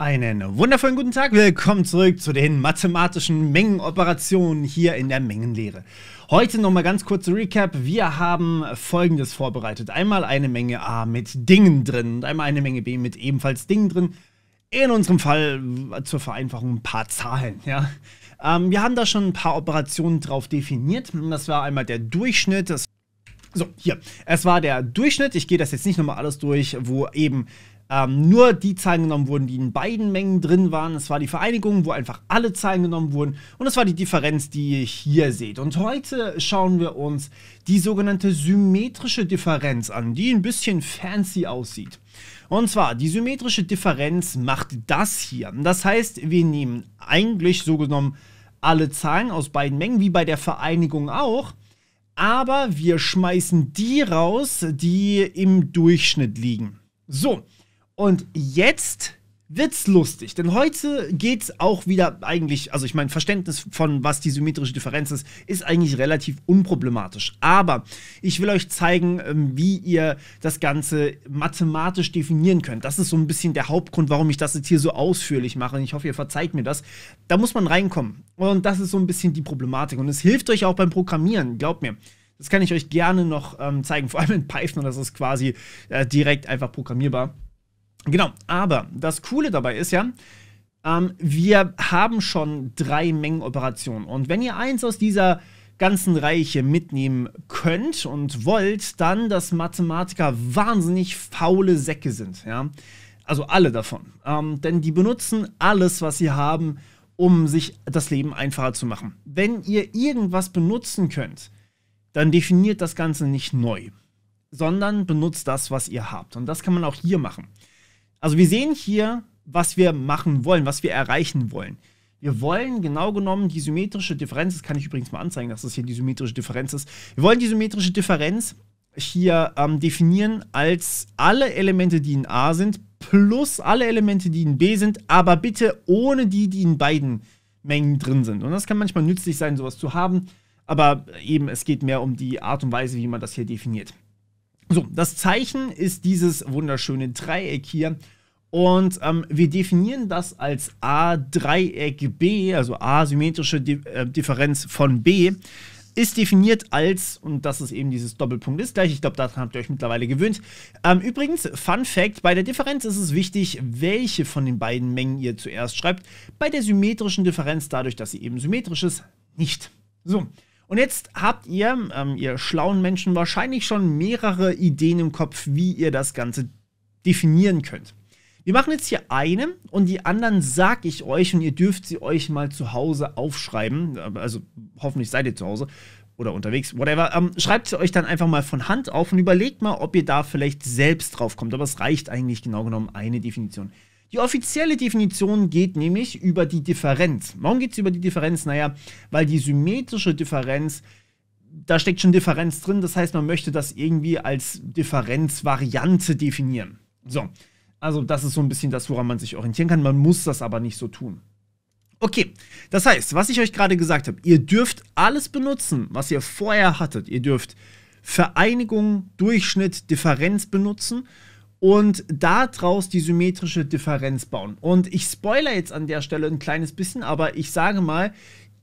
Einen wundervollen guten Tag, willkommen zurück zu den mathematischen Mengenoperationen hier in der Mengenlehre. Heute nochmal ganz kurz Recap. Wir haben folgendes vorbereitet. Einmal eine Menge A mit Dingen drin und einmal eine Menge B mit ebenfalls Dingen drin. In unserem Fall äh, zur Vereinfachung ein paar Zahlen. Ja. Ähm, wir haben da schon ein paar Operationen drauf definiert. Das war einmal der Durchschnitt, das so, hier. Es war der Durchschnitt. Ich gehe das jetzt nicht nochmal alles durch, wo eben ähm, nur die Zahlen genommen wurden, die in beiden Mengen drin waren. Es war die Vereinigung, wo einfach alle Zahlen genommen wurden. Und es war die Differenz, die ihr hier seht. Und heute schauen wir uns die sogenannte symmetrische Differenz an, die ein bisschen fancy aussieht. Und zwar, die symmetrische Differenz macht das hier. Das heißt, wir nehmen eigentlich so genommen alle Zahlen aus beiden Mengen, wie bei der Vereinigung auch aber wir schmeißen die raus, die im Durchschnitt liegen. So, und jetzt wird's lustig, denn heute geht's auch wieder eigentlich, also ich meine, Verständnis von was die symmetrische Differenz ist, ist eigentlich relativ unproblematisch. Aber ich will euch zeigen, ähm, wie ihr das Ganze mathematisch definieren könnt. Das ist so ein bisschen der Hauptgrund, warum ich das jetzt hier so ausführlich mache. ich hoffe, ihr verzeiht mir das. Da muss man reinkommen. Und das ist so ein bisschen die Problematik. Und es hilft euch auch beim Programmieren, glaubt mir. Das kann ich euch gerne noch ähm, zeigen, vor allem in Python, das ist quasi äh, direkt einfach programmierbar. Genau, aber das Coole dabei ist ja, ähm, wir haben schon drei Mengenoperationen. Und wenn ihr eins aus dieser ganzen Reiche mitnehmen könnt und wollt, dann, dass Mathematiker wahnsinnig faule Säcke sind. Ja? Also alle davon. Ähm, denn die benutzen alles, was sie haben, um sich das Leben einfacher zu machen. Wenn ihr irgendwas benutzen könnt, dann definiert das Ganze nicht neu, sondern benutzt das, was ihr habt. Und das kann man auch hier machen. Also wir sehen hier, was wir machen wollen, was wir erreichen wollen. Wir wollen genau genommen die symmetrische Differenz, das kann ich übrigens mal anzeigen, dass das hier die symmetrische Differenz ist. Wir wollen die symmetrische Differenz hier ähm, definieren als alle Elemente, die in A sind, plus alle Elemente, die in B sind, aber bitte ohne die, die in beiden Mengen drin sind. Und das kann manchmal nützlich sein, sowas zu haben, aber eben es geht mehr um die Art und Weise, wie man das hier definiert. So, das Zeichen ist dieses wunderschöne Dreieck hier. Und ähm, wir definieren das als A-Dreieck B, also asymmetrische Di äh, Differenz von B, ist definiert als, und das ist eben dieses Doppelpunkt ist gleich, ich glaube, daran habt ihr euch mittlerweile gewöhnt. Ähm, übrigens, Fun Fact, bei der Differenz ist es wichtig, welche von den beiden Mengen ihr zuerst schreibt. Bei der symmetrischen Differenz, dadurch, dass sie eben symmetrisch ist, nicht. So, und jetzt habt ihr, ähm, ihr schlauen Menschen, wahrscheinlich schon mehrere Ideen im Kopf, wie ihr das Ganze definieren könnt. Wir machen jetzt hier eine und die anderen sag ich euch und ihr dürft sie euch mal zu Hause aufschreiben. Also hoffentlich seid ihr zu Hause oder unterwegs, whatever. Ähm, schreibt sie euch dann einfach mal von Hand auf und überlegt mal, ob ihr da vielleicht selbst drauf kommt. Aber es reicht eigentlich genau genommen eine Definition. Die offizielle Definition geht nämlich über die Differenz. Warum geht es über die Differenz? Naja, weil die symmetrische Differenz, da steckt schon Differenz drin. Das heißt, man möchte das irgendwie als Differenzvariante definieren. So, also das ist so ein bisschen das, woran man sich orientieren kann. Man muss das aber nicht so tun. Okay, das heißt, was ich euch gerade gesagt habe, ihr dürft alles benutzen, was ihr vorher hattet. Ihr dürft Vereinigung, Durchschnitt, Differenz benutzen und daraus die symmetrische Differenz bauen. Und ich spoiler jetzt an der Stelle ein kleines bisschen, aber ich sage mal,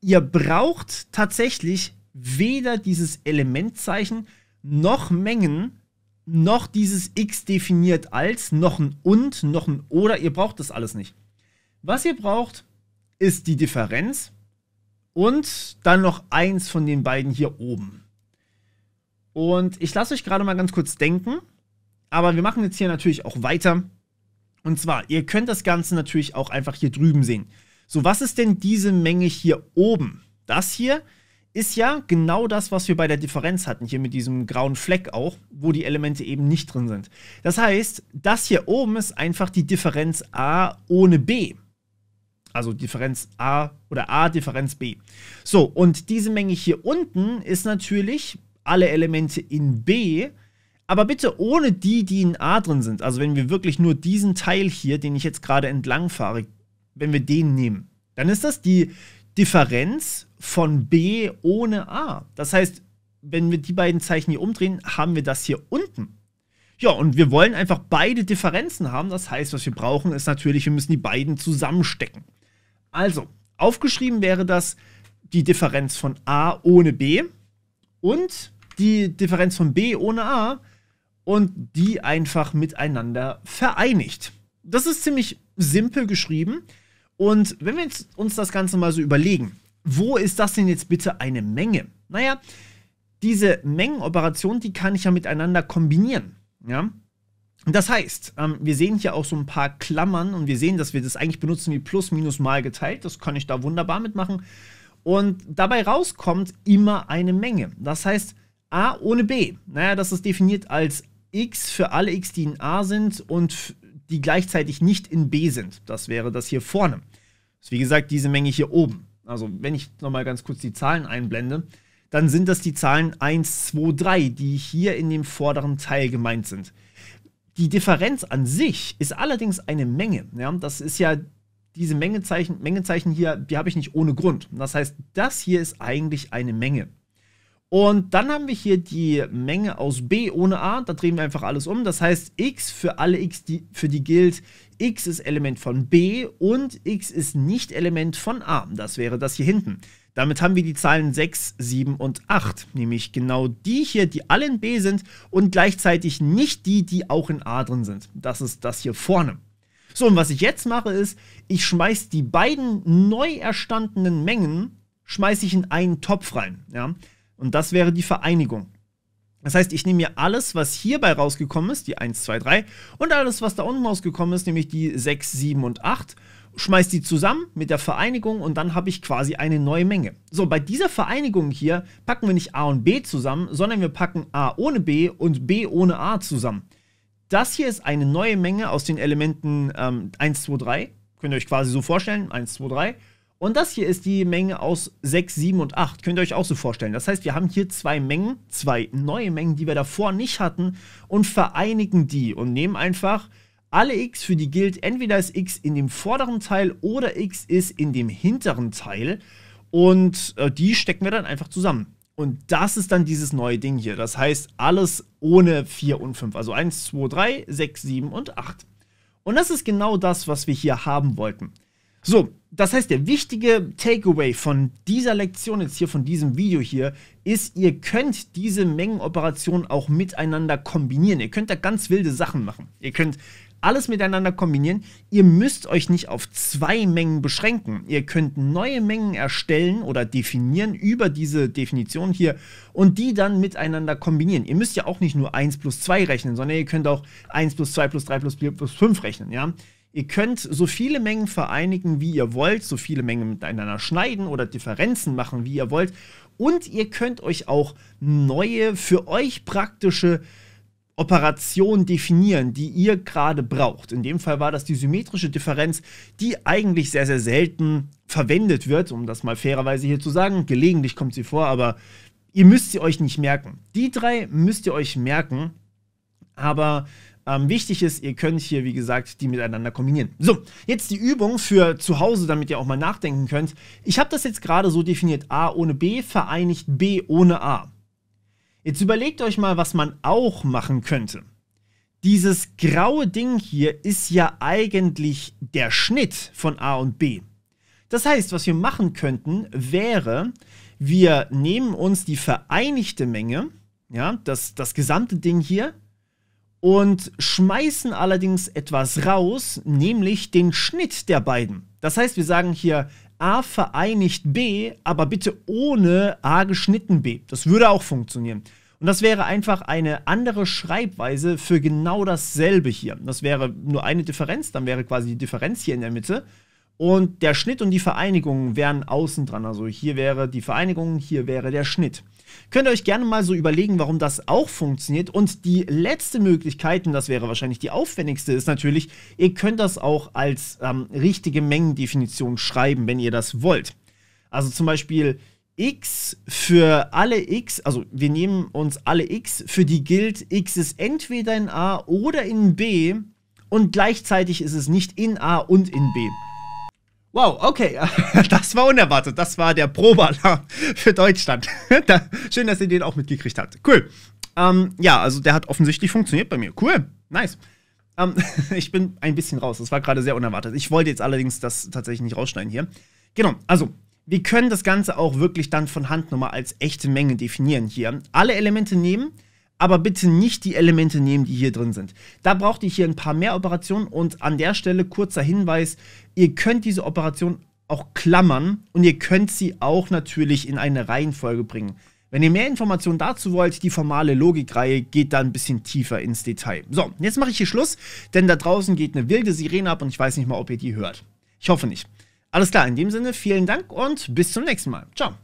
ihr braucht tatsächlich weder dieses Elementzeichen noch Mengen, noch dieses x definiert als, noch ein und, noch ein oder. Ihr braucht das alles nicht. Was ihr braucht, ist die Differenz und dann noch eins von den beiden hier oben. Und ich lasse euch gerade mal ganz kurz denken. Aber wir machen jetzt hier natürlich auch weiter. Und zwar, ihr könnt das Ganze natürlich auch einfach hier drüben sehen. So, was ist denn diese Menge hier oben? Das hier ist ja genau das, was wir bei der Differenz hatten, hier mit diesem grauen Fleck auch, wo die Elemente eben nicht drin sind. Das heißt, das hier oben ist einfach die Differenz a ohne b. Also Differenz a oder a Differenz b. So, und diese Menge hier unten ist natürlich alle Elemente in b aber bitte ohne die, die in A drin sind. Also wenn wir wirklich nur diesen Teil hier, den ich jetzt gerade entlang fahre, wenn wir den nehmen, dann ist das die Differenz von B ohne A. Das heißt, wenn wir die beiden Zeichen hier umdrehen, haben wir das hier unten. Ja, und wir wollen einfach beide Differenzen haben. Das heißt, was wir brauchen, ist natürlich, wir müssen die beiden zusammenstecken. Also, aufgeschrieben wäre das die Differenz von A ohne B und die Differenz von B ohne A und die einfach miteinander vereinigt. Das ist ziemlich simpel geschrieben. Und wenn wir uns das Ganze mal so überlegen, wo ist das denn jetzt bitte eine Menge? Naja, diese Mengenoperation, die kann ich ja miteinander kombinieren. Ja? Das heißt, ähm, wir sehen hier auch so ein paar Klammern und wir sehen, dass wir das eigentlich benutzen wie plus, minus, mal geteilt. Das kann ich da wunderbar mitmachen. Und dabei rauskommt immer eine Menge. Das heißt, A ohne B. Naja, das ist definiert als x für alle x, die in A sind und die gleichzeitig nicht in B sind. Das wäre das hier vorne. Das ist wie gesagt diese Menge hier oben. Also wenn ich nochmal ganz kurz die Zahlen einblende, dann sind das die Zahlen 1, 2, 3, die hier in dem vorderen Teil gemeint sind. Die Differenz an sich ist allerdings eine Menge. Ja? Das ist ja diese Mengezeichen, Mengezeichen hier, die habe ich nicht ohne Grund. Das heißt, das hier ist eigentlich eine Menge. Und dann haben wir hier die Menge aus b ohne a. Da drehen wir einfach alles um. Das heißt, x für alle x, die, für die gilt, x ist Element von b und x ist nicht Element von a. Das wäre das hier hinten. Damit haben wir die Zahlen 6, 7 und 8, nämlich genau die hier, die alle in b sind und gleichzeitig nicht die, die auch in a drin sind. Das ist das hier vorne. So, und was ich jetzt mache ist, ich schmeiße die beiden neu erstandenen Mengen, schmeiße ich in einen Topf rein. Ja? Und das wäre die Vereinigung. Das heißt, ich nehme mir alles, was hierbei rausgekommen ist, die 1, 2, 3, und alles, was da unten rausgekommen ist, nämlich die 6, 7 und 8, schmeiße die zusammen mit der Vereinigung und dann habe ich quasi eine neue Menge. So, bei dieser Vereinigung hier packen wir nicht A und B zusammen, sondern wir packen A ohne B und B ohne A zusammen. Das hier ist eine neue Menge aus den Elementen ähm, 1, 2, 3. Könnt ihr euch quasi so vorstellen, 1, 2, 3 und das hier ist die Menge aus 6, 7 und 8. Könnt ihr euch auch so vorstellen. Das heißt, wir haben hier zwei Mengen, zwei neue Mengen, die wir davor nicht hatten und vereinigen die und nehmen einfach alle x, für die gilt, entweder ist x in dem vorderen Teil oder x ist in dem hinteren Teil. Und äh, die stecken wir dann einfach zusammen. Und das ist dann dieses neue Ding hier. Das heißt, alles ohne 4 und 5. Also 1, 2, 3, 6, 7 und 8. Und das ist genau das, was wir hier haben wollten. So, das heißt, der wichtige Takeaway von dieser Lektion jetzt hier, von diesem Video hier, ist, ihr könnt diese Mengenoperationen auch miteinander kombinieren. Ihr könnt da ganz wilde Sachen machen. Ihr könnt alles miteinander kombinieren. Ihr müsst euch nicht auf zwei Mengen beschränken. Ihr könnt neue Mengen erstellen oder definieren über diese Definition hier und die dann miteinander kombinieren. Ihr müsst ja auch nicht nur 1 plus 2 rechnen, sondern ihr könnt auch 1 plus 2 plus 3 plus 4 plus 5 rechnen, ja. Ihr könnt so viele Mengen vereinigen, wie ihr wollt, so viele Mengen miteinander schneiden oder Differenzen machen, wie ihr wollt. Und ihr könnt euch auch neue, für euch praktische Operationen definieren, die ihr gerade braucht. In dem Fall war das die symmetrische Differenz, die eigentlich sehr, sehr selten verwendet wird, um das mal fairerweise hier zu sagen. Gelegentlich kommt sie vor, aber ihr müsst sie euch nicht merken. Die drei müsst ihr euch merken aber ähm, wichtig ist, ihr könnt hier, wie gesagt, die miteinander kombinieren. So, jetzt die Übung für zu Hause, damit ihr auch mal nachdenken könnt. Ich habe das jetzt gerade so definiert. A ohne B vereinigt B ohne A. Jetzt überlegt euch mal, was man auch machen könnte. Dieses graue Ding hier ist ja eigentlich der Schnitt von A und B. Das heißt, was wir machen könnten, wäre, wir nehmen uns die vereinigte Menge, ja, das, das gesamte Ding hier, und schmeißen allerdings etwas raus, nämlich den Schnitt der beiden. Das heißt, wir sagen hier A vereinigt B, aber bitte ohne A geschnitten B. Das würde auch funktionieren. Und das wäre einfach eine andere Schreibweise für genau dasselbe hier. Das wäre nur eine Differenz, dann wäre quasi die Differenz hier in der Mitte. Und der Schnitt und die Vereinigung wären außen dran. Also hier wäre die Vereinigung, hier wäre der Schnitt. Könnt ihr euch gerne mal so überlegen, warum das auch funktioniert. Und die letzte Möglichkeit, und das wäre wahrscheinlich die aufwendigste, ist natürlich, ihr könnt das auch als ähm, richtige Mengendefinition schreiben, wenn ihr das wollt. Also zum Beispiel x für alle x, also wir nehmen uns alle x, für die gilt, x ist entweder in a oder in b und gleichzeitig ist es nicht in a und in b. Wow, okay, das war unerwartet. Das war der Probealarm für Deutschland. Schön, dass ihr den auch mitgekriegt habt. Cool. Ähm, ja, also der hat offensichtlich funktioniert bei mir. Cool, nice. Ähm, ich bin ein bisschen raus. Das war gerade sehr unerwartet. Ich wollte jetzt allerdings das tatsächlich nicht rausschneiden hier. Genau, also wir können das Ganze auch wirklich dann von Hand nochmal als echte Menge definieren hier. Alle Elemente nehmen, aber bitte nicht die Elemente nehmen, die hier drin sind. Da braucht ihr hier ein paar mehr Operationen und an der Stelle kurzer Hinweis, ihr könnt diese Operation auch klammern und ihr könnt sie auch natürlich in eine Reihenfolge bringen. Wenn ihr mehr Informationen dazu wollt, die formale Logikreihe geht da ein bisschen tiefer ins Detail. So, jetzt mache ich hier Schluss, denn da draußen geht eine wilde Sirene ab und ich weiß nicht mal, ob ihr die hört. Ich hoffe nicht. Alles klar, in dem Sinne, vielen Dank und bis zum nächsten Mal. Ciao.